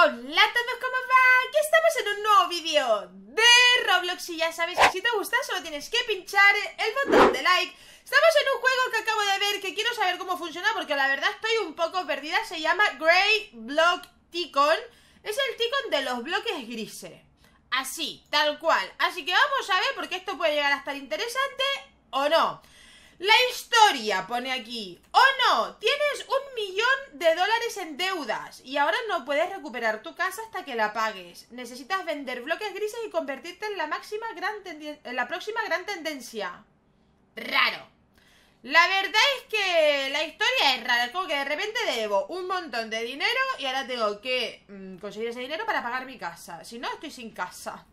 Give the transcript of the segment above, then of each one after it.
Hola a todos, ¿cómo va? Aquí estamos en un nuevo vídeo de Roblox Y ya sabes que si te gusta solo tienes que pinchar el botón de like Estamos en un juego que acabo de ver, que quiero saber cómo funciona Porque la verdad estoy un poco perdida Se llama Grey Block Ticon Es el ticon de los bloques grises Así, tal cual Así que vamos a ver porque esto puede llegar a estar interesante o no la historia pone aquí. ¡Oh no! Tienes un millón de dólares en deudas y ahora no puedes recuperar tu casa hasta que la pagues. Necesitas vender bloques grises y convertirte en la, máxima gran en la próxima gran tendencia. Raro. La verdad es que la historia es rara. Es como que de repente debo un montón de dinero y ahora tengo que mm, conseguir ese dinero para pagar mi casa. Si no, estoy sin casa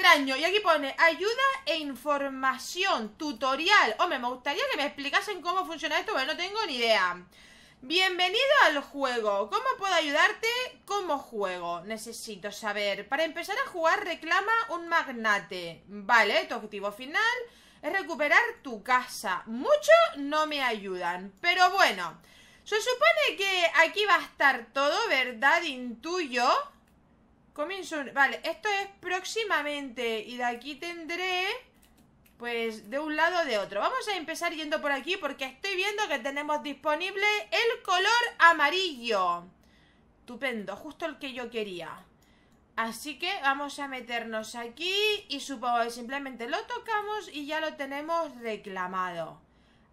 extraño. Y aquí pone ayuda e información, tutorial. Hombre, me gustaría que me explicasen cómo funciona esto, pero no tengo ni idea. Bienvenido al juego. ¿Cómo puedo ayudarte? ¿Cómo juego? Necesito saber. Para empezar a jugar reclama un magnate. Vale, tu objetivo final es recuperar tu casa. Mucho no me ayudan, pero bueno. Se supone que aquí va a estar todo, ¿verdad? Intuyo. Coming Vale, esto es próximamente. Y de aquí tendré... Pues de un lado o de otro. Vamos a empezar yendo por aquí porque estoy viendo que tenemos disponible el color amarillo. Estupendo, justo el que yo quería. Así que vamos a meternos aquí y supongo que simplemente lo tocamos y ya lo tenemos reclamado.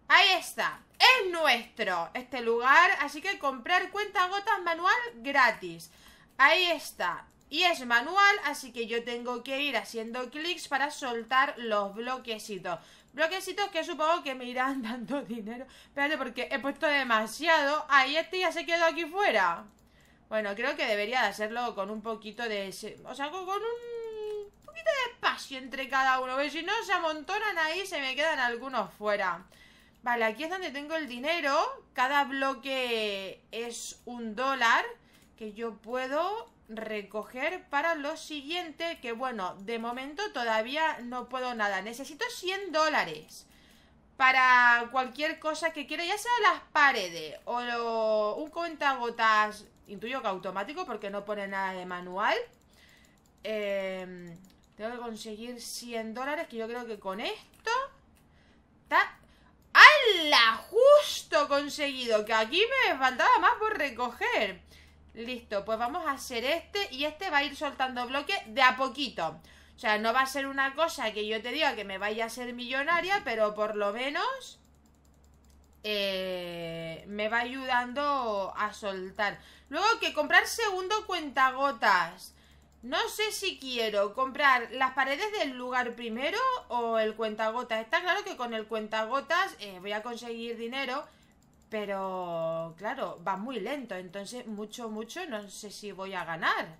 Ahí está, es nuestro este lugar, así que comprar cuenta gotas manual gratis. Ahí está, y es manual, así que yo tengo que ir haciendo clics para soltar los bloquecitos. Bloquecitos que supongo que me irán dando dinero. Espérate, porque he puesto demasiado. Ahí este ya se quedó aquí fuera. Bueno, creo que debería de hacerlo con un poquito de... O sea, con un poquito de espacio entre cada uno. Porque si no, se amontonan ahí se me quedan algunos fuera. Vale, aquí es donde tengo el dinero. Cada bloque es un dólar. Que yo puedo recoger para lo siguiente, que bueno, de momento todavía no puedo nada. Necesito 100 dólares para cualquier cosa que quiera, ya sea las paredes o un cuentagotas, intuyo que automático porque no pone nada de manual. Em, tengo que conseguir 100 dólares, que yo creo que con esto... Ta ¡Hala! Justo conseguido, que aquí me faltaba más por recoger. Listo, pues vamos a hacer este y este va a ir soltando bloques de a poquito. O sea, no va a ser una cosa que yo te diga que me vaya a ser millonaria, pero por lo menos eh, me va ayudando a soltar. Luego que comprar segundo cuentagotas. No sé si quiero comprar las paredes del lugar primero o el cuentagotas. Está claro que con el cuentagotas eh, voy a conseguir dinero pero, claro, va muy lento, entonces mucho, mucho no sé si voy a ganar,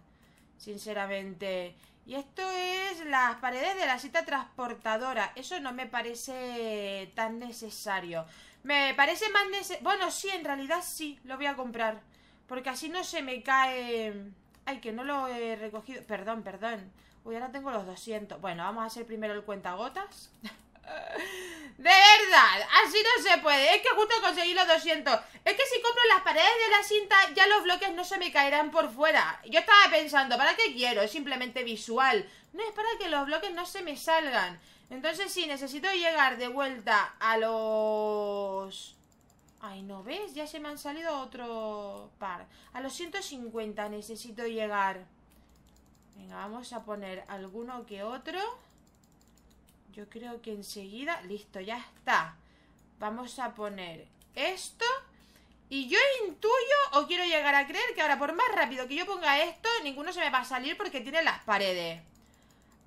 sinceramente. Y esto es las paredes de la cita transportadora. Eso no me parece tan necesario. Me parece más necesario... Bueno, sí, en realidad sí, lo voy a comprar. Porque así no se me cae... Ay, que no lo he recogido. Perdón, perdón. Uy, ahora tengo los 200. Bueno, vamos a hacer primero el cuentagotas. De verdad, así no se puede. Es que justo conseguí los 200. Es que si compro las paredes de la cinta, ya los bloques no se me caerán por fuera. Yo estaba pensando, ¿para qué quiero? Es simplemente visual. No es para que los bloques no se me salgan. Entonces sí, necesito llegar de vuelta a los... Ay, ¿no ves? Ya se me han salido otro par. A los 150 necesito llegar. Venga, vamos a poner alguno que otro. Yo creo que enseguida... Listo, ya está. Vamos a poner esto. Y yo intuyo o quiero llegar a creer que ahora por más rápido que yo ponga esto, ninguno se me va a salir porque tiene las paredes.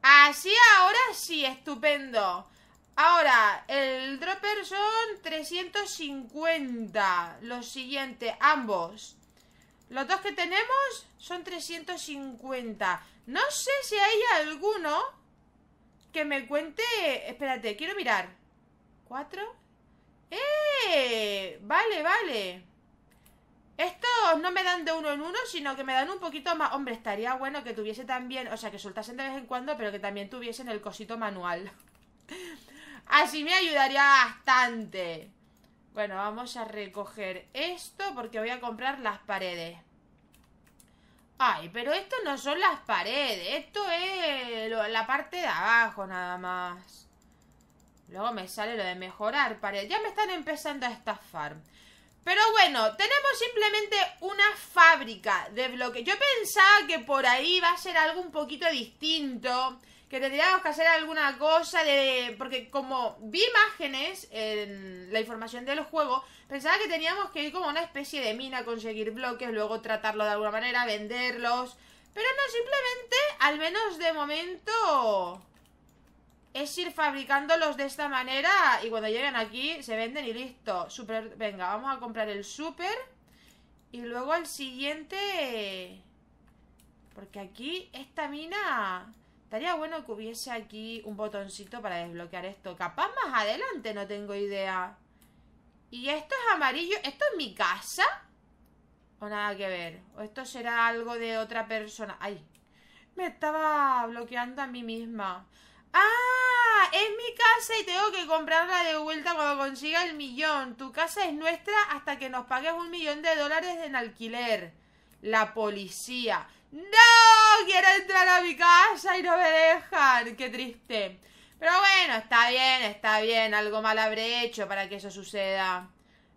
Así ahora sí, estupendo. Ahora, el dropper son 350. Lo siguiente, ambos. Los dos que tenemos son 350. No sé si hay alguno que me cuente. Espérate, quiero mirar. ¿Cuatro? ¡Eh! Vale, vale. Estos no me dan de uno en uno, sino que me dan un poquito más. Hombre, estaría bueno que tuviese también. O sea, que soltasen de vez en cuando, pero que también tuviesen el cosito manual. Así me ayudaría bastante. Bueno, vamos a recoger esto porque voy a comprar las paredes. Ay, pero esto no son las paredes, esto es la parte de abajo nada más. Luego me sale lo de mejorar paredes. Ya me están empezando a estafar. Pero bueno, tenemos simplemente una fábrica de bloques. Yo pensaba que por ahí va a ser algo un poquito distinto que tendríamos que hacer alguna cosa de... Porque como vi imágenes en la información del juego, pensaba que teníamos que ir como una especie de mina, conseguir bloques, luego tratarlo de alguna manera, venderlos. Pero no, simplemente, al menos de momento, es ir fabricándolos de esta manera y cuando lleguen aquí se venden y listo. Super... Venga, vamos a comprar el super y luego el siguiente... Porque aquí esta mina Estaría bueno que hubiese aquí un botoncito para desbloquear esto. Capaz más adelante, no tengo idea. ¿Y esto es amarillo? ¿Esto es mi casa? O nada que ver. O esto será algo de otra persona. Ay, me estaba bloqueando a mí misma. ¡Ah! Es mi casa y tengo que comprarla de vuelta cuando consiga el millón. Tu casa es nuestra hasta que nos pagues un millón de dólares en alquiler. La policía. ¡No! Quiero entrar a mi casa y no me dejan. ¡Qué triste! Pero bueno, está bien, está bien. Algo mal habré hecho para que eso suceda.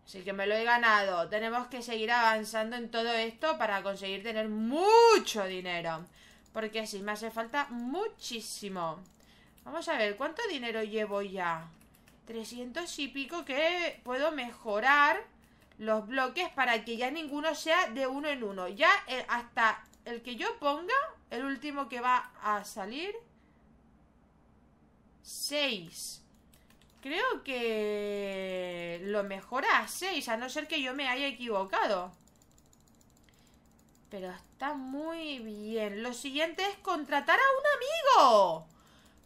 Así que me lo he ganado. Tenemos que seguir avanzando en todo esto para conseguir tener mucho dinero. Porque si me hace falta muchísimo. Vamos a ver, ¿cuánto dinero llevo ya? 300 y pico que puedo mejorar los bloques para que ya ninguno sea de uno en uno. Ya eh, hasta el que yo ponga, el último que va a salir. 6. Creo que lo mejor a 6, a no ser que yo me haya equivocado. Pero está muy bien. Lo siguiente es contratar a un amigo.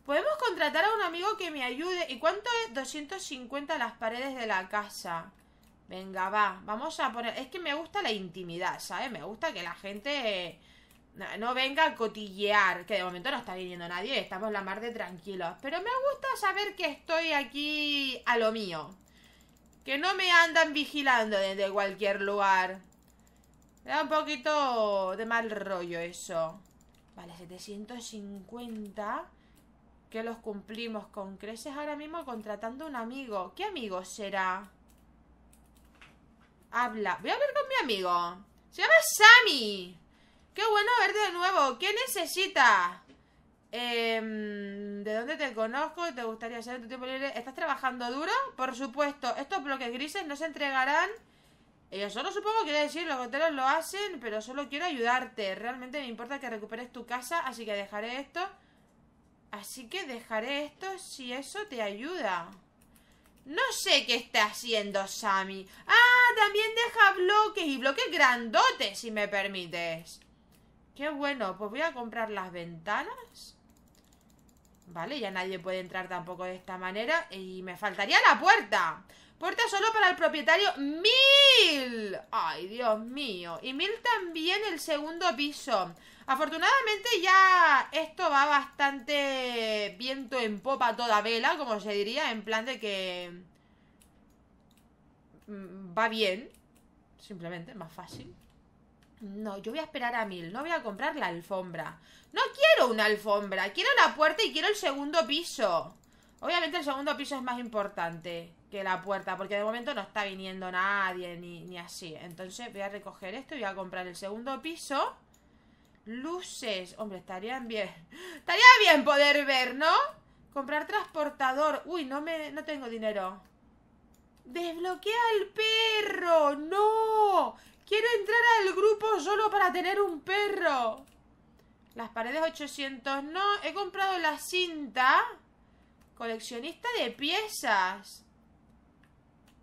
Podemos contratar a un amigo que me ayude. ¿Y cuánto es? 250 las paredes de la casa. Venga, va. Vamos a poner... Es que me gusta la intimidad, ¿sabes? Me gusta que la gente no venga a cotillear, que de momento no está viniendo nadie, estamos la mar de tranquilos. Pero me gusta saber que estoy aquí a lo mío. Que no me andan vigilando desde cualquier lugar. Me da un poquito de mal rollo eso. Vale, 750. Que los cumplimos con creces ahora mismo contratando un amigo. ¿Qué amigo será? Habla. Voy a hablar con mi amigo. Se llama Sammy. Qué bueno verte de nuevo. ¿Qué necesitas? Em, ¿De dónde te conozco? ¿Te gustaría saber tu tiempo libre? ¿Estás trabajando duro? Por supuesto, estos bloques grises no se entregarán. Eh, yo solo supongo que decir, los goteros lo hacen, pero solo quiero ayudarte. Realmente me importa que recuperes tu casa, así que dejaré esto. Así que dejaré esto si eso te ayuda. No sé qué está haciendo Sammy. Ah, también deja bloques y bloques grandotes, si me permites. Qué bueno, pues voy a comprar las ventanas Vale, ya nadie puede entrar tampoco de esta manera Y me faltaría la puerta Puerta solo para el propietario ¡Mil! ¡Ay, Dios mío! Y mil también el segundo piso Afortunadamente ya esto va bastante viento en popa toda vela Como se diría, en plan de que... Mm, va bien Simplemente, más fácil no, yo voy a esperar a mil, no voy a comprar la alfombra. No quiero una alfombra, quiero la puerta y quiero el segundo piso. Obviamente el segundo piso es más importante que la puerta, porque de momento no está viniendo nadie ni, así. Entonces voy a recoger esto y voy a comprar el segundo piso. Luces, hombre, estarían bien. Estaría bien poder ver, ¿no? Comprar transportador. Uy, no me, no tengo dinero. Desbloquea al perro, no. Quiero entrar al grupo solo para tener un perro. Las paredes 800 no. He comprado la cinta. Coleccionista de piezas.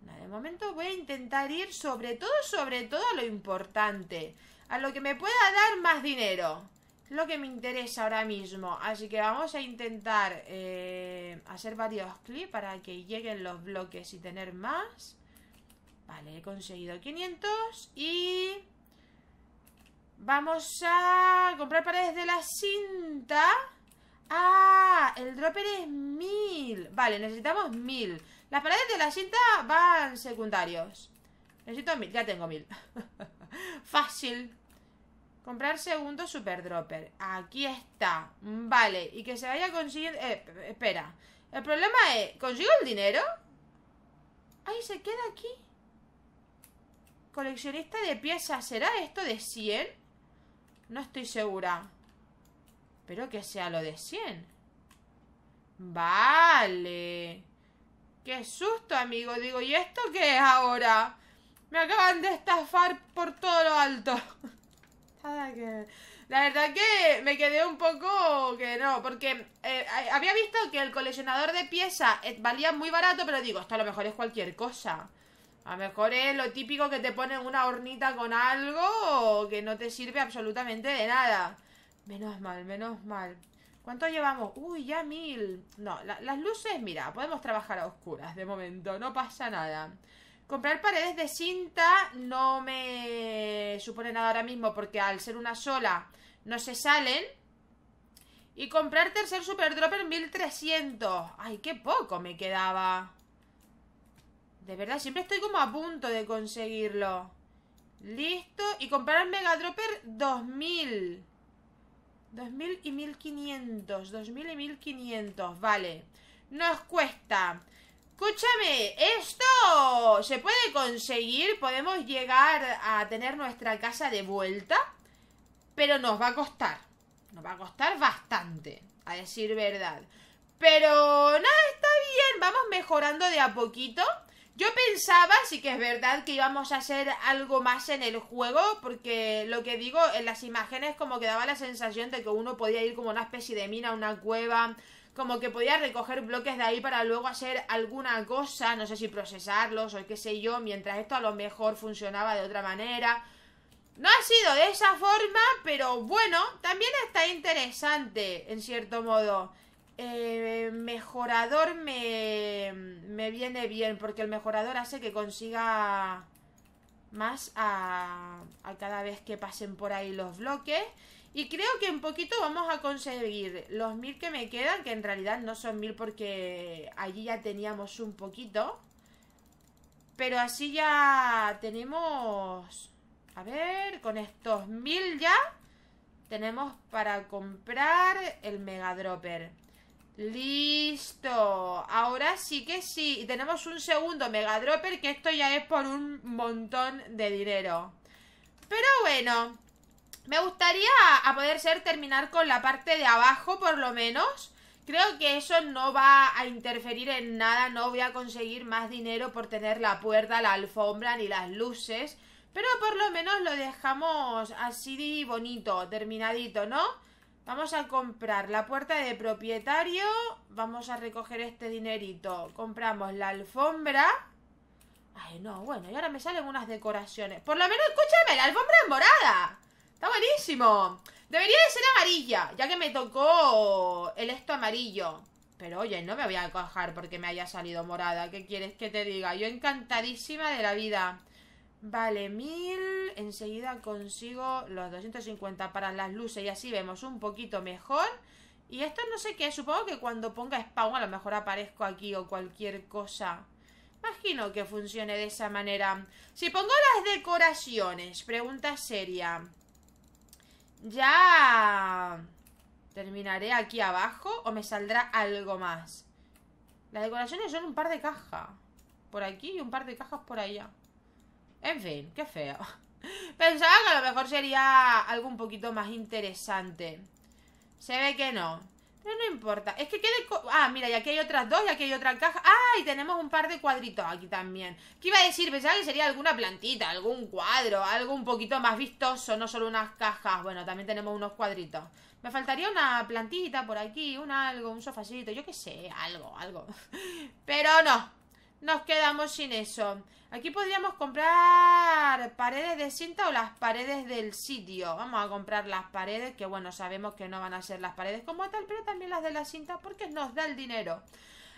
De momento voy a intentar ir sobre todo, sobre todo a lo importante. A lo que me pueda dar más dinero. lo que me interesa ahora mismo. Así que vamos a intentar eh, hacer varios clips para que lleguen los bloques y tener más. Vale, he conseguido 500 y... Vamos a comprar paredes de la cinta. ¡Ah! El dropper es 1000. Vale, necesitamos 1000. Las paredes de la cinta van secundarios. Necesito 1000. Ya tengo 1000. Fácil. Comprar segundo super dropper. Aquí está. Vale, y que se vaya consiguiendo... conseguir. Eh, espera. El problema es... ¿Consigo el dinero? Ay, se queda aquí. Coleccionista de piezas. ¿Será esto de 100? No estoy segura. Pero que sea lo de 100. Vale. Qué susto, amigo. Digo, ¿y esto qué es ahora? Me acaban de estafar por todo lo alto. La verdad que me quedé un poco que no, porque eh, había visto que el coleccionador de piezas eh, valía muy barato, pero digo, esto a lo mejor es cualquier cosa. A lo mejor es lo típico que te ponen una hornita con algo o que no te sirve absolutamente de nada. Menos mal, menos mal. ¿Cuánto llevamos? Uy, ya mil. No, las luces, mira, podemos trabajar a oscuras de momento, no pasa nada. Comprar paredes de cinta no me supone nada ahora mismo porque al ser una sola no se salen. Y comprar tercer super dropper 1300. Ay, qué poco me quedaba. De verdad, siempre estoy como a punto de conseguirlo. Listo. Y comprar el Megadropper 2000. 2000 y 1500. 2000 y 1500. Vale. Nos cuesta. Escúchame, esto se puede conseguir. Podemos llegar a tener nuestra casa de vuelta. Pero nos va a costar. Nos va a costar bastante, a decir verdad. Pero nada, está bien. Vamos mejorando de a poquito. Yo pensaba, sí que es verdad, que íbamos a hacer algo más en el juego, porque lo que digo, en las imágenes como que daba la sensación de que uno podía ir como una especie de mina, una cueva, como que podía recoger bloques de ahí para luego hacer alguna cosa, no sé si procesarlos o qué sé yo, mientras esto a lo mejor funcionaba de otra manera. No ha sido de esa forma, pero bueno, también está interesante, en cierto modo. Eh, mejorador me, me viene bien, porque el mejorador hace que consiga más a, cada vez que pasen por ahí los bloques. Y creo que en poquito vamos a conseguir los mil que me quedan, que en realidad no son mil porque allí ya teníamos un poquito. Pero así ya tenemos... A ver, con estos mil ya tenemos para comprar el Mega Dropper. Listo. Ahora sí que sí. tenemos un segundo Mega Dropper, que esto ya es por un montón de dinero. Pero bueno, me gustaría, a poder ser, terminar con la parte de abajo, por lo menos. Creo que eso no va a interferir en nada, no voy a conseguir más dinero por tener la puerta, la alfombra ni las luces. Pero por lo menos lo dejamos así bonito, terminadito, ¿no? Vamos a comprar la puerta de propietario. Vamos a recoger este dinerito. Compramos la alfombra. Ay, no, bueno, y ahora me salen unas decoraciones. Por lo menos, escúchame, la alfombra es morada. Está buenísimo. Debería de ser amarilla, ya que me tocó el esto amarillo. Pero oye, no me voy a cojar porque me haya salido morada. ¿Qué quieres que te diga? Yo encantadísima de la vida. Vale, 1000. Enseguida consigo los 250 para las luces y así vemos un poquito mejor. Y esto no sé qué, supongo que cuando ponga spawn a lo mejor aparezco aquí o cualquier cosa. Imagino que funcione de esa manera. Si pongo las decoraciones, pregunta seria. Ya... ¿Terminaré aquí abajo o me saldrá algo más? Las decoraciones son un par de cajas. Por aquí y un par de cajas por allá. En fin, qué feo. Pensaba que a lo mejor sería algo un poquito más interesante. Se ve que no. Pero no importa. Es que quede... Ah, mira, y aquí hay otras dos, y aquí hay otra caja. Ah, y tenemos un par de cuadritos aquí también. ¿Qué iba a decir? Pensaba que sería alguna plantita, algún cuadro, algo un poquito más vistoso, no solo unas cajas. Bueno, también tenemos unos cuadritos. Me faltaría una plantita por aquí, un algo, un sofacito, yo qué sé, algo, algo. Pero no, nos quedamos sin eso. Aquí podríamos comprar paredes de cinta o las paredes del sitio. Vamos a comprar las paredes, que bueno, sabemos que no van a ser las paredes como tal, pero también las de la cinta porque nos da el dinero.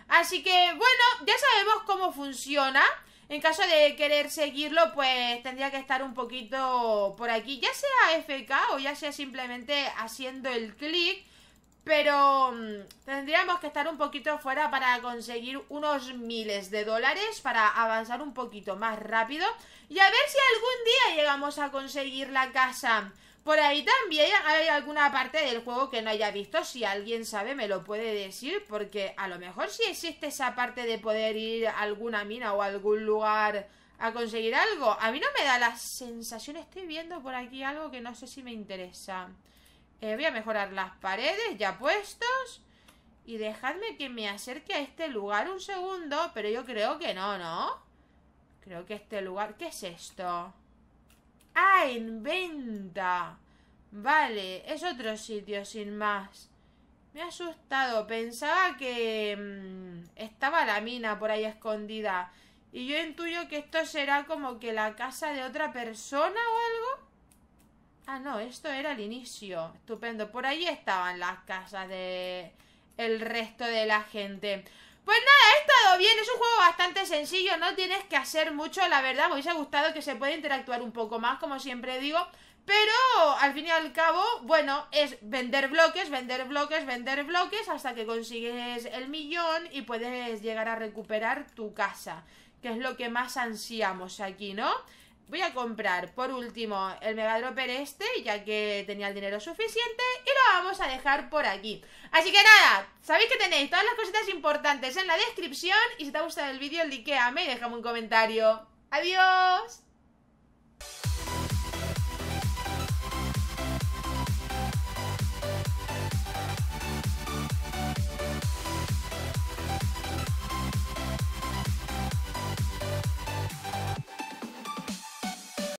Así que bueno, ya sabemos cómo funciona. En caso de querer seguirlo, pues tendría que estar un poquito por aquí, ya sea FK o ya sea simplemente haciendo el clic. Pero mm, tendríamos que estar un poquito fuera para conseguir unos miles de dólares para avanzar un poquito más rápido. Y a ver si algún día llegamos a conseguir la casa. Por ahí también hay alguna parte del juego que no haya visto. Si alguien sabe, me lo puede decir. Porque a lo mejor si existe esa parte de poder ir a alguna mina o algún lugar a conseguir algo. A mí no me da la sensación. Estoy viendo por aquí algo que no sé si me interesa. Eh, voy a mejorar las paredes ya puestos. Y dejadme que me acerque a este lugar un segundo. Pero yo creo que no, ¿no? Creo que este lugar... ¿Qué es esto? ¡Ah, en venta! Vale, es otro sitio sin más. Me ha asustado. Pensaba que... Mm, estaba la mina por ahí escondida. Y yo intuyo que esto será como que la casa de otra persona o algo. Ah, no, esto era el inicio. Estupendo. Por ahí estaban las casas de el resto de la gente. Pues nada, ha estado bien. Es un juego bastante sencillo. No tienes que hacer mucho, la verdad. Me hubiese gustado que se pueda interactuar un poco más, como siempre digo. Pero al fin y al cabo, bueno, es vender bloques, vender bloques, vender bloques hasta que consigues el millón y puedes llegar a recuperar tu casa, que es lo que más ansiamos aquí, ¿no? voy a comprar por último el Megadropper este, ya que tenía el dinero suficiente, y lo vamos a dejar por aquí. Así que nada, sabéis que tenéis todas las cositas importantes en la descripción, y si te ha gustado el vídeo, likeame y déjame un comentario. ¡Adiós!